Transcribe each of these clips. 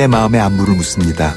당신의 마음의 안부를 묻습니다.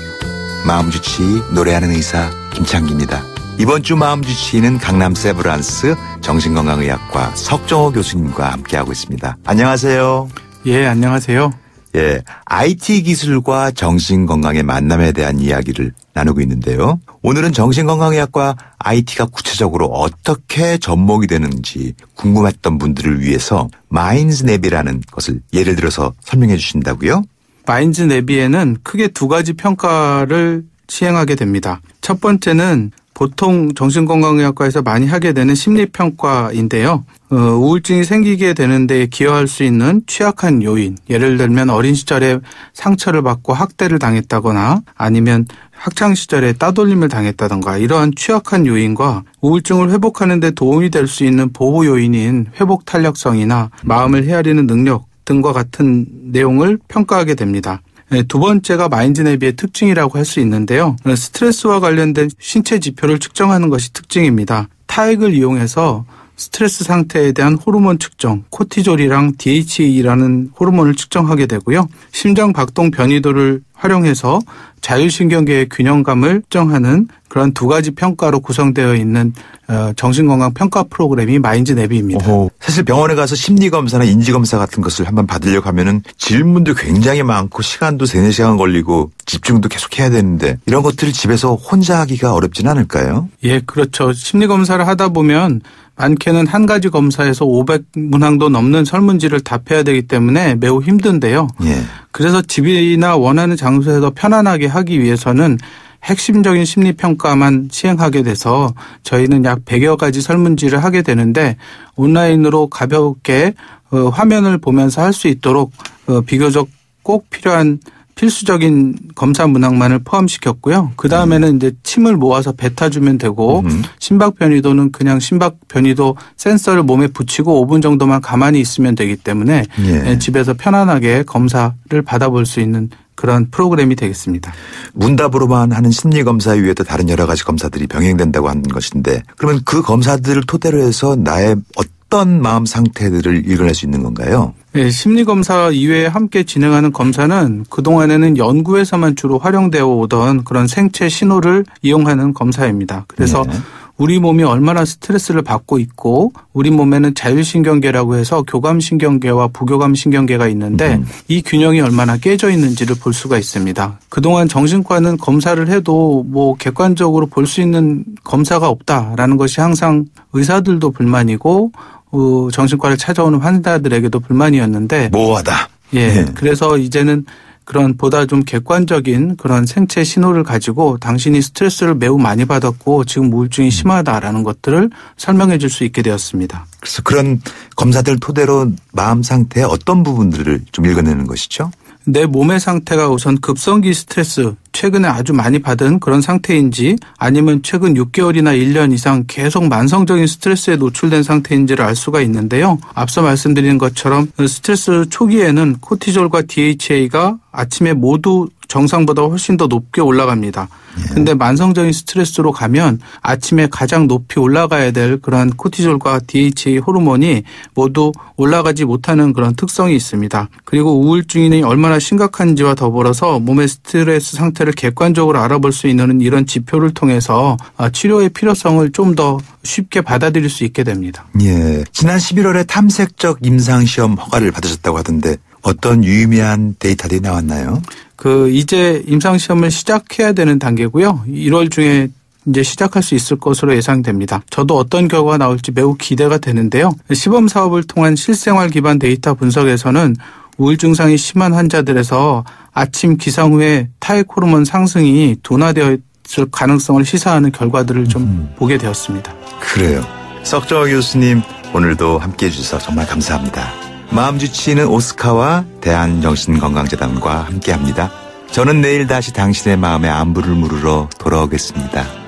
마음주치 노래하는 의사 김창기입니다. 이번 주 마음주치는 강남 세브란스 정신건강의학과 석정호 교수님과 함께하고 있습니다. 안녕하세요. 예, 안녕하세요. 예, IT 기술과 정신건강의 만남에 대한 이야기를 나누고 있는데요. 오늘은 정신건강의학과 IT가 구체적으로 어떻게 접목이 되는지 궁금했던 분들을 위해서 마인즈냅이라는 것을 예를 들어서 설명해 주신다고요? 마인즈 내비에는 크게 두 가지 평가를 시행하게 됩니다. 첫 번째는 보통 정신건강의학과에서 많이 하게 되는 심리평가인데요. 어, 우울증이 생기게 되는데 기여할 수 있는 취약한 요인, 예를 들면 어린 시절에 상처를 받고 학대를 당했다거나 아니면 학창 시절에 따돌림을 당했다던가 이러한 취약한 요인과 우울증을 회복하는 데 도움이 될 수 있는 보호 요인인 회복 탄력성이나 마음을 헤아리는 능력 등과 같은 내용을 평가하게 됩니다. 예, 두 번째가 마인드내비의 특징이라고 할 수 있는데요. 예, 스트레스와 관련된 신체 지표를 측정하는 것이 특징입니다. 타액을 이용해서 스트레스 상태에 대한 호르몬 측정, 코티졸이랑 DHE라는 호르몬을 측정하게 되고요. 심장 박동 변이도를 활용해서 자율신경계의 균형감을 측정하는 그런 두 가지 평가로 구성되어 있는 어, 정신건강 평가 프로그램이 마인즈 내비입니다. 오호. 사실 병원에 가서 심리검사나 인지검사 같은 것을 한번 받으려고 하면은 질문도 굉장히 많고 시간도 세네 시간 걸리고 집중도 계속 해야 되는데 이런 것들을 집에서 혼자 하기가 어렵진 않을까요? 예, 그렇죠. 심리검사를 하다 보면 많게는 한 가지 검사에서 500문항도 넘는 설문지를 답해야 되기 때문에 매우 힘든데요. 예. 그래서 집이나 원하는 장소에서 편안하게 하기 위해서는 핵심적인 심리평가만 시행하게 돼서 저희는 약 100여 가지 설문지를 하게 되는데 온라인으로 가볍게 어, 화면을 보면서 할 수 있도록 어, 비교적 꼭 필요한 필수적인 검사 문항만을 포함시켰고요. 그 다음에는 음. 이제 침을 모아서 뱉어주면 되고 음. 심박 변이도는 그냥 심박 변이도 센서를 몸에 붙이고 5분 정도만 가만히 있으면 되기 때문에 예. 예. 집에서 편안하게 검사를 받아볼 수 있는 그런 프로그램이 되겠습니다. 문답으로만 하는 심리 검사 위에도 다른 여러 가지 검사들이 병행된다고 하는 것인데 그러면 그 검사들을 토대로 해서 나의 어떤 마음 상태들을 읽어낼 수 있는 건가요? 네, 심리검사 이외에 함께 진행하는 검사는 그동안에는 연구에서만 주로 활용되어 오던 그런 생체 신호를 이용하는 검사입니다. 그래서 네. 우리 몸이 얼마나 스트레스를 받고 있고 우리 몸에는 자율신경계라고 해서 교감신경계와 부교감신경계가 있는데 음. 이 균형이 얼마나 깨져 있는지를 볼 수가 있습니다. 그동안 정신과는 검사를 해도 뭐 객관적으로 볼 수 있는 검사가 없다라는 것이 항상 의사들도 불만이고 어, 정신과를 찾아오는 환자들에게도 불만이었는데 모호하다. 예. 네. 그래서 이제는 그런 보다 좀 객관적인 그런 생체 신호를 가지고 당신이 스트레스를 매우 많이 받았고 지금 우울증이 음. 심하다라는 것들을 설명해 줄 수 있게 되었습니다. 그래서 그런 검사들 토대로 마음 상태의 어떤 부분들을 좀 읽어내는 것이죠? 내 몸의 상태가 우선 급성기 스트레스 최근에 아주 많이 받은 그런 상태인지 아니면 최근 6개월이나 1년 이상 계속 만성적인 스트레스에 노출된 상태인지를 알 수가 있는데요. 앞서 말씀드린 것처럼 그 스트레스 초기에는 코티졸과 DHA가 아침에 모두 정상보다 훨씬 더 높게 올라갑니다. 예. 근데 만성적인 스트레스로 가면 아침에 가장 높이 올라가야 될 그런 코티졸과 DHA 호르몬이 모두 올라가지 못하는 그런 특성이 있습니다. 그리고 우울증이 얼마나 심각한지와 더불어서 몸의 스트레스 상태 상태를 객관적으로 알아볼 수 있는 이런 지표를 통해서 아, 치료의 필요성을 좀 더 쉽게 받아들일 수 있게 됩니다. 예. 지난 11월에 탐색적 임상시험 허가를 받으셨다고 하던데 어떤 유의미한 데이터들이 나왔나요? 그 이제 임상시험을 시작해야 되는 단계고요. 1월 중에 이제 시작할 수 있을 것으로 예상됩니다. 저도 어떤 결과가 나올지 매우 기대가 되는데요. 시범 사업을 통한 실생활 기반 데이터 분석에서는 우울증 상이 심한 환자들에서 아침 기상 후에 타액 호르몬 상승이 둔화되어 있을 가능성을 시사하는 결과들을 좀 음. 보게 되었습니다. 그래요. 석정화 교수님 오늘도 함께해 주셔서 정말 감사합니다. 마음 주치는 오스카와 대한정신건강재단과 함께합니다. 저는 내일 다시 당신의 마음에 안부를 물으러 돌아오겠습니다.